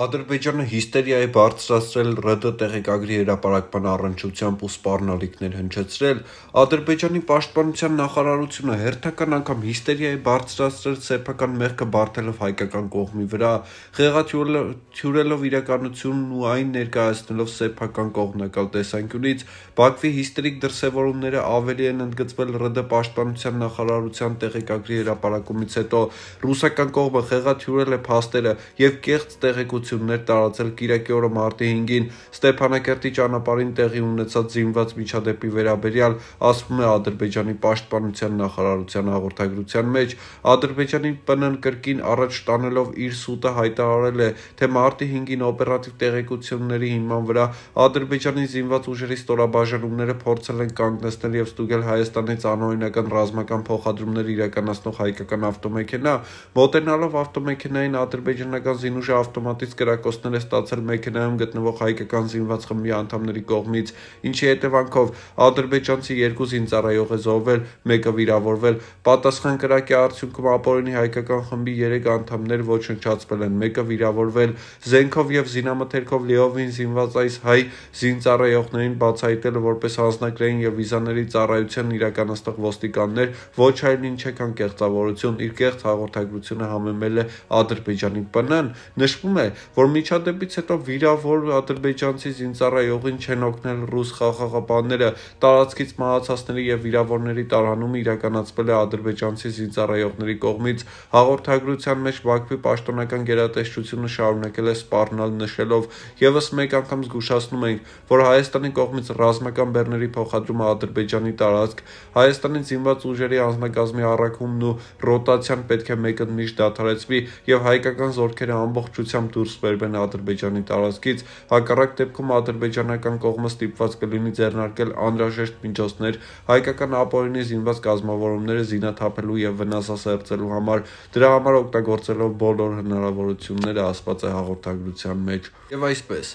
Ադրբեջանը հիստերիա է բարձրացրել ՌԴ տեղեկագրի հրապարակման առնչությամբ ու սպառնալիքներ հնչեցրել։ Ադրբեջանի պաշտպանության նախարարությունը հերթական անգամ հիստերիա է բարձրացրել սեփական մեղքը բարթելով հայկական կողմի վրա, խեղաթյուրելով իրականությունն ու այն ներկայացնելով սեփական կողմնակալ տեսանկյունից։ Բաքվի հիստերիկ դրսևորումները ավելի են ընդգծվել ՌԴ պաշտպանության նախարարության տեղեկագրի հրապարակումից հետո։ Ռուսական կողմը խեղաթյուրել է փաստերը եւ կեղծ տեղեկություն հաղորդություններ տարածել Կիրակի օրը մարտի 5-ին Ստեփանակերտի ճանապարհին տեղի ունեցած զինված միջադեպի վերաբերյալ ասվում է Ադրբեջանի պաշտպանության նախարարության հաղորդագրության մեջ Ադրբեջանի ՊՆ կրկին առաջ տանելով իր սուտը հայտարարել է թե մարտի 5-ին օպերատիվ տեղեկությունների հիման վրա Ադրբեջանի զինված ուժերի ստորաբաժանումները փորձել են կանգնեցնել եւ ստուգել Հայաստանից անօրինական ռազմական փոխադրումներ իրականացնող հայկական ավտոմեքենա, մոտենալով ավտոմեքենային ադրբեջանական զինուժը ավտոմատից կողմից կրակոցներ է ստացել մեքենայում գտնվող հայկական զինված խմբի անդամների կողմից, ինչի հետևանքով ադրբեջանցի երկու զինծառայող է զոհվել, մեկը վիրավորվել։ Պատասխան կրակի արդյունքում ապօրինի հայկական խմբի 3 անդամներ ոչնչացվել են, մեկը վիրավորվել։ Զենքով եւ զինամթերքով լիովին զինված այս հայ զինծառայողներին բացահայտել որպես հանձնակրային եւ վիզաների ծառայության իրականացնող ոստիկաններ ոչ այլ ինչ չքան կեղծավորություն իր կեղծ հաղորդագրությունը համեմել է Ադրբեջանի ՊՆ-ն, նշվում է, որ միջադեպից հետո վիրավոր ադրբեջանցի զինծառայողին չեն օգնել ռուս խաղաղապանները, տարածքից մահացածների եւ վիրավորների տարանումը իրականացվել է ադրբեջանցի զինծառայողների կողմից։ Հաղորդագրության մեջ Բաքվի պաշտոնական գերատեսչությունը շարունակել է սպառնալ նշելով եւս մեկ անգամ զգուշացնում ենք, որ Հայաստանի կողմից ռազմական բեռների փոխադրումը Ադրբեջանի տարածք, Հայաստանի զինված ուժերի անձնակազմի առաքումն ու ռոտացիան պետք է մեկընդմիշ դադարեցվի եւ հայկական զորքերը ամբողջությամբ դուրս դուրս բերվեն Ադրբեջանի տարածքից, հակառակ դեպքում ադրբեջանական կողմը ստիպված կլինի ձեռնարկել անհրաժեշտ միջոցներ հայկական ապօրինի զինված կազմավորումները զինաթափելու եւ վնասասերծելու համար, դրա համար օգտագործելով բոլոր հնարավորությունները ասված է հաղորդագրության մեջ։ Եվ այսպես,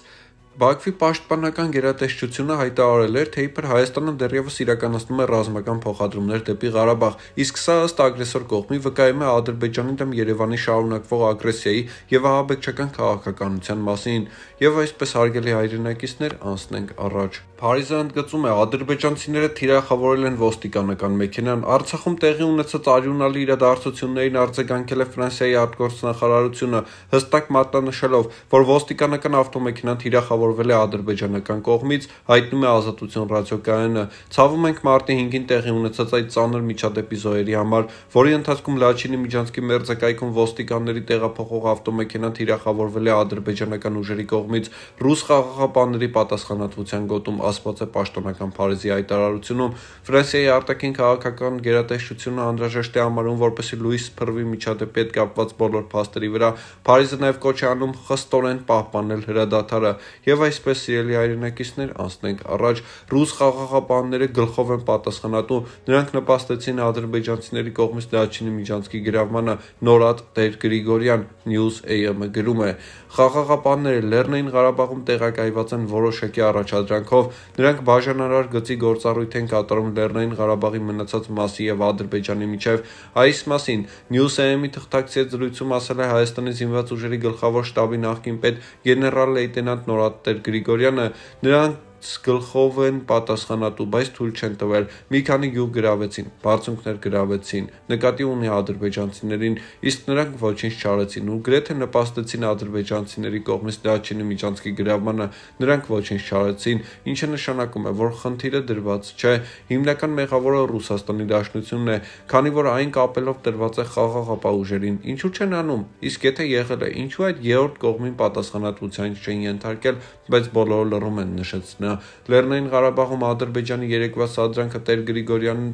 Բաքվի պաշտպանական գերատեսչությունը հայտարարել էր, թե իբր Հայաստանը դեռևս իրականացնում է ռազմական փոխադրումներ դեպի Ղարաբաղ, իսկ սա ըստ ագրեսոր կողմի վկայում է Ադրբեջանի դեմ Երևանի շարունակվող ագրեսիայի եւ ահաբեկչական քաղաքականության մասին, եւ այսպես հարգելի հայրենակիցներ, անցնենք առաջ։ Փարիզը ընդգծում է ադրբեջանցիները թիրախավորել են ոստիկանական մեքենան։ Արցախում տեղի ունեցած արյունալի իրադարձություններին արձագանքել է Ֆրանսիայի արտգործնախարարությունը, հստակ մատնանշելով, որ ոստիկանական ավտոմեքենան թիրախավորվել է ադրբեջանական կողմից, հայտնում է Ազատություն ռադիոկայանը։ Ցավում ենք մարտի 5-ին տեղի ունեցած այդ ծանր միջադեպի զոհերի համար, որի ընթացքում Լաչինի միջանցքի մերձակայքում ոստիկանների տեղափոխող ավտոմեքենան թիրախավորվել է ադրբեջանական ուժերի կողմից ռուս խաղաղապահների պատասխանատվության գոտում ասված է պաշտոնական Փարիզի հայտարարությունում։ Ֆրանսիայի արտաքին քաղաքական գերատեսչությունը անդրաժեշտ է համարում, որպեսզի Լուիս Փռվի միջադեպի հետ կապված բոլոր փաստերի վրա Փարիզը նաև կոչ է անում խստորեն պահպանել հրադադարը եւ այսպես սիրելի հայրենակիցներ անցնենք առաջ ռուս խաղաղապահները գլխով են պատասխանատու նրանք նպաստեցին ադրբեջանցիների կողմից դաչինի միջանցքի գրավմանը նորատ Տեր Գրիգորյան News AM-ը գրում է խաղաղապահները Լեռնային Ղարաբաղում տեղակայված են որոշակի առաջադրանքով Նրանք բաժանարար գծի գործառույթ են կատարում Լեռնային Ղարաբաղի մնացած մասի եւ Ադրբեջանի միջև։ Այս մասին Newsem-ի թղթակցի զրույցում ասել է Հայաստանի զինված ուժերի գլխավոր շտաբի նախկին պետ գեներալ լեյտենանտ Նորատեր Գրիգորյանը։ Նրանք սկլխով են պատասխանատու, բայց թույլ չեն տվել։ Մի քանի գյուղ գրավեցին, բարձունքներ գրավեցին, նկատի ունի ադրբեջանցիներին, իսկ նրանք ոչինչ չարեցին ու գրեթե նպաստեցին ադրբեջանցիների կողմից Դաչինի միջանցքի գրավմանը, նրանք ոչինչ չարեցին, ինչը նշանակում է, որ խնդիրը դրված չէ, հիմնական մեղավորը Ռուսաստանի Դաշնությունն է, քանի որ այն կապելով դրված է խաղաղ ապաուժերին։ Ինչու չեն անում։ Իսկ եթե եղել է, ինչու այդ երրորդ կողմին պատասխանատվության չեն ենթարկել, բայց բոլորը լռում են նշեցնել Լեռնային Ղարաբաղում Ադրբեջանի երեկվա սադրանքը Տեր Գրիգորյանը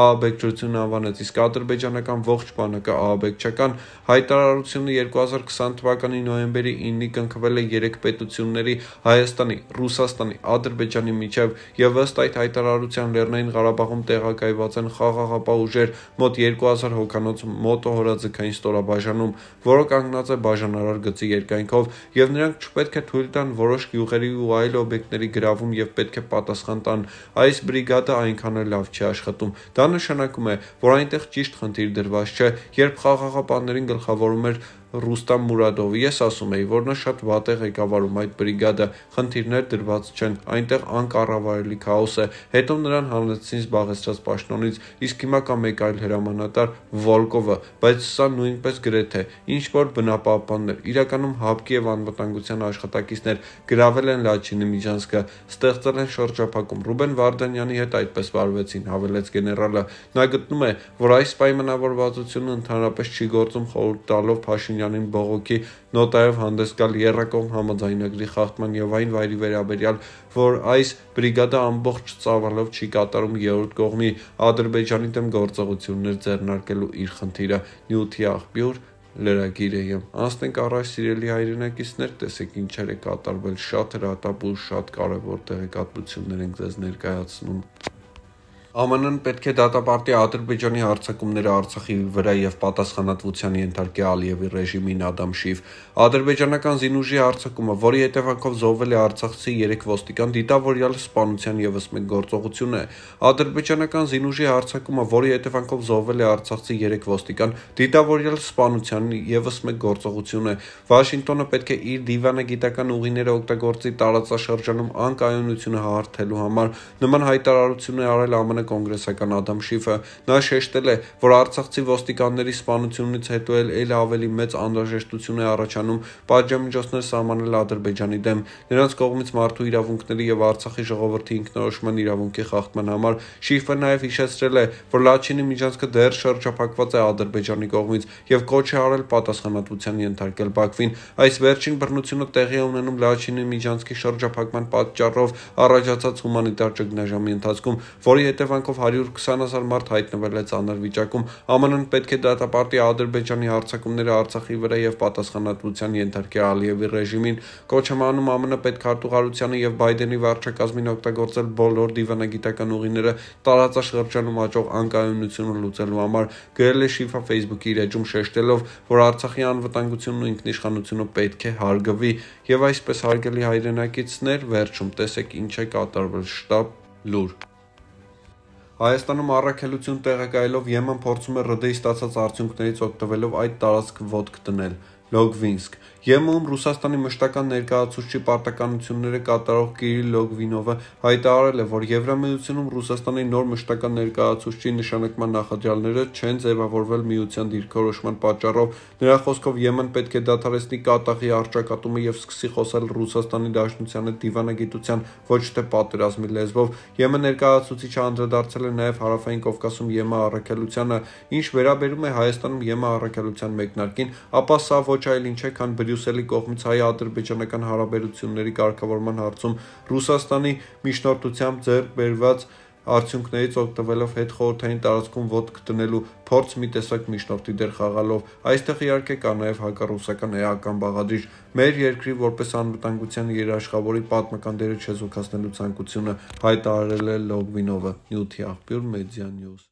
ԱԱԲ-ջրություն անվանեց, իսկ ադրբեջանական ողջ բանակը ԱԱԲ-չական հայտարարությունը 2020 թվականի նոյեմբերի 9-ի կնքվել է երեք պետությունների՝ Հայաստանի, Ռուսաստանի, Ադրբեջանի միջև, եւ ըստ այդ հայտարարության Լեռնային Ղարաբաղում տեղակայված են խաղաղապահ ուժեր մոտ 2000 հոգանոց մոտոհորաձգային ստորաբաժանում, որը կանգնած է բաժանարար գծի երկայնքով, եւ նրանք չպետք է թույլ տան որոշ գյուղերի ու այլ օբյեկտների գրավում եւ պետք է պատասխան տան։ Այս բրիգադը այնքան էլ լավ չի աշխատում։ Դա նշանակում է, որ այնտեղ ճիշտ խնդիր դրված չէ, երբ խաղաղապահներին գլխավորում էր Ռուստամ Մուրադովի, ես ասում էի, որ նա շատ վատ է ղեկավարում այդ բրիգադը, խնդիրներ դրված չեն, այնտեղ անկառավարելի քաոս է։ Հետո նրան հանեցին զբաղեցրած պաշտոնից, իսկ հիմա կա մեկ այլ հրամանատար Վոլկովը, բայց սա նույնպես գրեթե ինչ որ բնապահպաններ, իրականում հապկի եւ անվտանգության աշխատակիցներ գravel են Լաչինի Միջանսկը, ստեղծել են շրջափակում։ Ռուբեն Վարդանյանի հետ այդպես վարվեցին, հավելեց գեներալը։ Նա գտնում է, որ այս պայմանավորվածությունը ընդհանրապես չի գործում խորհուրդ տալով Փաշինյանը Փաշինյանին բողոքի նոտայով հանդես գալ Երրակոմ համաձայնագրի խախտման եւ այն վայրի վերաբերյալ, որ այս բրիգադը ամբողջ ծավալով չի կատարում երրորդ կողմի Ադրբեջանի դեմ գործողություններ ձեռնարկելու իր խնդիրը՝ նյութի աղբյուր լրագիր եմ։ Անցնենք առաջ սիրելի հայրենակիցներ, տեսեք ինչեր է կատարվել շատ հրատապ ու շատ կարևոր տեղեկատվություններ ենք ձեզ ներկայացնում։ ԱՄՆ-ն պետք է դատապարտի Ադրբեջանի հարձակումները Արցախի վրա եւ պատասխանատվության ենթարկի Ալիևի ռեժիմին Ադամ Շիվ։ Ադրբեջանական զինուժի հարձակումը, որի հետևանքով զոհվել է Արցախցի 3 ոստիկան, դիտավորյալ սպանության եւս մեկ գործողություն է։ Ադրբեջանական զինուժի հարձակումը, որի հետևանքով զոհվել է Արցախցի 3 ոստիկան, դիտավորյալ սպանության եւս մեկ գործողություն է։ Վաշինգտոնը պետք է իր դիվանագիտական ուղիները օգտագործի տարածաշրջանում անկայունությունը հարթելու համար։ Նման հայտարարություն է արել ԱՄՆ Հայաստանը կոնգրեսական Ադամ Շիֆը։ Նա շեշտել է, որ Արցախցի ոստիկանների սպանությունից հետո էլ ել ավելի մեծ անհրաժեշտություն է առաջանում պատժամիջոցներ սահմանել Ադրբեջանի դեմ։ Նրանց կողմից մարդու իրավունքների եւ Արցախի ժողովրդի ինքնորոշման իրավունքի խախտման համար Շիֆը նաեւ հիշեցրել է, որ Լաչինի միջանցքը դեռ շրջափակված է Ադրբեջանի կողմից եւ կոչ է արել պատասխանատվության ենթարկել Բաքվին։ Այս վերջին բռնությունը տեղի է ունենում Լաչինի միջանցքի շրջափակման պատճառով առաջացած հումանիտար ճգնաժամի ընթացքում, որի հետեւ հետևանքով 120-հազար մարդ հայտնվել է ցաներ վիճակում։ ԱՄՆ-ն պետք է դատապարտի Ադրբեջանի հարձակումները Արցախի վրա եւ պատասխանատվության ենթարկի Ալիևի ռեժիմին։ Կոչմանում ԱՄՆ-ը պետք հարտուղարությանը եւ Բայդենի վարչակազմին օգտագործել բոլոր դիվանագիտական ուղիները տարածաշրջանում աճող անկայունությունը լուծելու համար, գրել է Շիֆա Facebook-ի իր էջում շեշտելով, որ Արցախի անվտանգությունն ու ինքնիշխանությունը պետք է հարգվի եւ այսպես հարգելի հայրենակիցներ, վերջում տեսեք ինչ է կատարվել շտաբ լուր Հայաստանում առաքելություն տեղակայելով Եմեն փորձում է ՌԴ-ի ստացած արդյունքներից օգտվելով այդ տարածք ոտք դնել։ Լոգվինսկ։ ԵՄ-ում Ռուսաստանի մշտական ներկայացուցչի պարտականությունները կատարող Կիրիլ Լոգվինովը հայտարարել է, որ Եվրամիությունում Ռուսաստանի նոր մշտական ներկայացուցչի նշանակման նախադրյալները չեն ձևավորվել միության դիրքորոշման պատճառով։ Նրա խոսքով ԵՄ-ն պետք է դադարեցնի կատաղի արճակատումը եւ սկսի խոսել Ռուսաստանի Դաշնության հետ դիվանագիտության, ոչ թե պատերազմի լեզվով։ ԵՄ-ը ներկայացուցիչը անդրադարձել է նաեւ Հարավային Կովկասում ԵՄ առաքելությանը, ինչ վերաբերում է Հայաստանում ԵՄ առաքելության մեկնարկին, ապա սա ոչ ոչ այլ ինչ է, քան Բրյուսելի կողմից հայ-ադրբեջանական հարաբերությունների կարգավորման հարցում Ռուսաստանի միջնորդությամբ ձեռք բերված արդյունքներից օգտվելով հետ խորհրդային տարածքում ոդկ դնելու փորձ մի տեսակ միջնորդի դեր խաղալով այստեղ իհարկե կա նաև հակառուսական էական բաղադրիչ մեր երկրի որպես անվտանգության երաշխավորի պատմական դերը չեզոքացնելու ցանկությունը հայտարարել է Լոգվինովը նյութի աղբյուր մեդիա նյուզ